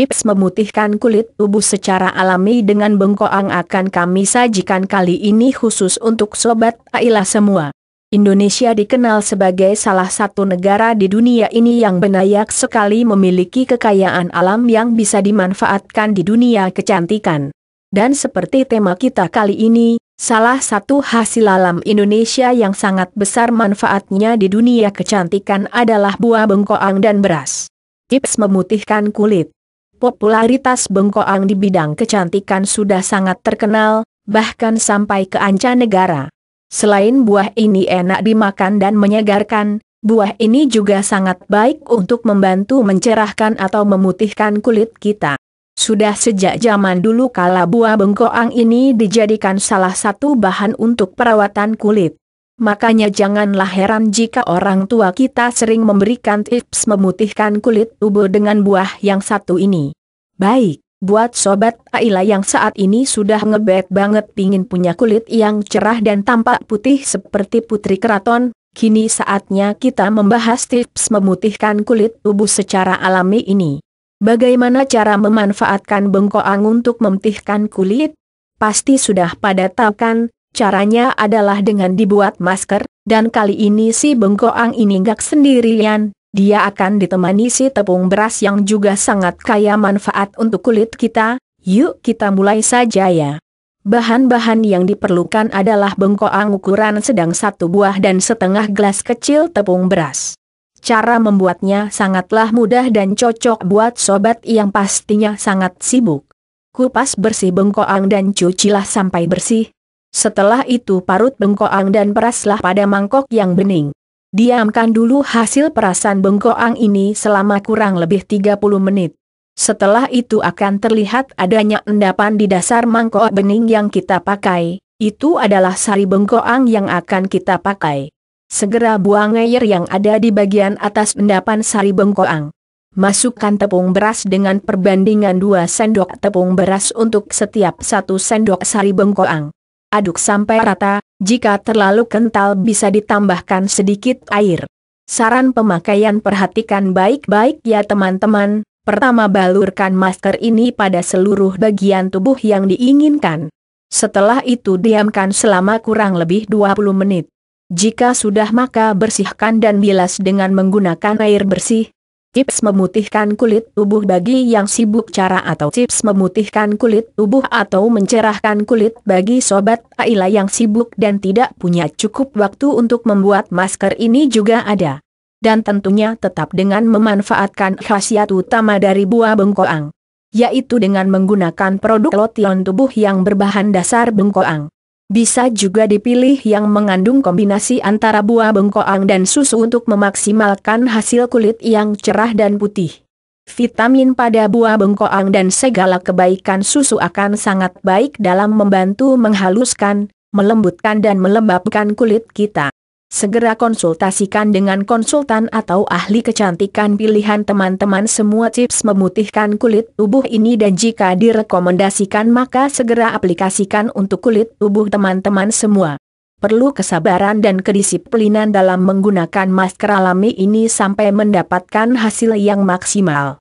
Tips memutihkan kulit tubuh secara alami dengan bengkoang akan kami sajikan kali ini khusus untuk sobat Aila semua. Indonesia dikenal sebagai salah satu negara di dunia ini yang benayak sekali memiliki kekayaan alam yang bisa dimanfaatkan di dunia kecantikan. Dan seperti tema kita kali ini, salah satu hasil alam Indonesia yang sangat besar manfaatnya di dunia kecantikan adalah buah bengkoang dan beras. Tips memutihkan kulit popularitas Bengkoang di bidang kecantikan sudah sangat terkenal, bahkan sampai ke anca negara. Selain buah ini enak dimakan dan menyegarkan, buah ini juga sangat baik untuk membantu mencerahkan atau memutihkan kulit kita. Sudah sejak zaman dulu kala buah bengkoang ini dijadikan salah satu bahan untuk perawatan kulit. Makanya janganlah heran jika orang tua kita sering memberikan tips memutihkan kulit tubuh dengan buah yang satu ini. Baik, buat sobat Aila yang saat ini sudah ngebet banget pingin punya kulit yang cerah dan tampak putih seperti putri keraton, kini saatnya kita membahas tips memutihkan kulit tubuh secara alami ini. Bagaimana cara memanfaatkan bengkoang untuk memutihkan kulit? Pasti sudah pada tahu kan, caranya adalah dengan dibuat masker, dan kali ini si bengkoang ini gak sendirian, dia akan ditemani si tepung beras yang juga sangat kaya manfaat untuk kulit kita, yuk kita mulai saja ya. Bahan-bahan yang diperlukan adalah bengkoang ukuran sedang satu buah dan setengah gelas kecil tepung beras. Cara membuatnya sangatlah mudah dan cocok buat sobat yang pastinya sangat sibuk. Kupas bersih bengkoang dan cucilah sampai bersih. Setelah itu parut bengkoang dan peraslah pada mangkok yang bening. Diamkan dulu hasil perasan bengkoang ini selama kurang lebih 30 menit. Setelah itu akan terlihat adanya endapan di dasar mangkok bening yang kita pakai, itu adalah sari bengkoang yang akan kita pakai. Segera buang air yang ada di bagian atas endapan sari bengkoang. Masukkan tepung beras dengan perbandingan 2 sendok tepung beras untuk setiap 1 sendok sari bengkoang. Aduk sampai rata, jika terlalu kental bisa ditambahkan sedikit air. Saran pemakaian perhatikan baik-baik ya teman-teman, pertama balurkan masker ini pada seluruh bagian tubuh yang diinginkan. Setelah itu diamkan selama kurang lebih 20 menit. Jika sudah maka bersihkan dan bilas dengan menggunakan air bersih, Tips memutihkan kulit tubuh bagi yang sibuk cara atau tips memutihkan kulit tubuh atau mencerahkan kulit bagi sobat Aila yang sibuk dan tidak punya cukup waktu untuk membuat masker ini juga ada. Dan tentunya tetap dengan memanfaatkan khasiat utama dari buah bengkoang, yaitu dengan menggunakan produk lotion tubuh yang berbahan dasar bengkoang. Bisa juga dipilih yang mengandung kombinasi antara buah bengkoang dan susu untuk memaksimalkan hasil kulit yang cerah dan putih. Vitamin pada buah bengkoang dan segala kebaikan susu akan sangat baik dalam membantu menghaluskan, melembutkan dan melembabkan kulit kita. Segera konsultasikan dengan konsultan atau ahli kecantikan pilihan teman-teman semua tips memutihkan kulit tubuh ini dan jika direkomendasikan maka segera aplikasikan untuk kulit tubuh teman-teman semua. Perlu kesabaran dan kedisiplinan dalam menggunakan masker alami ini sampai mendapatkan hasil yang maksimal.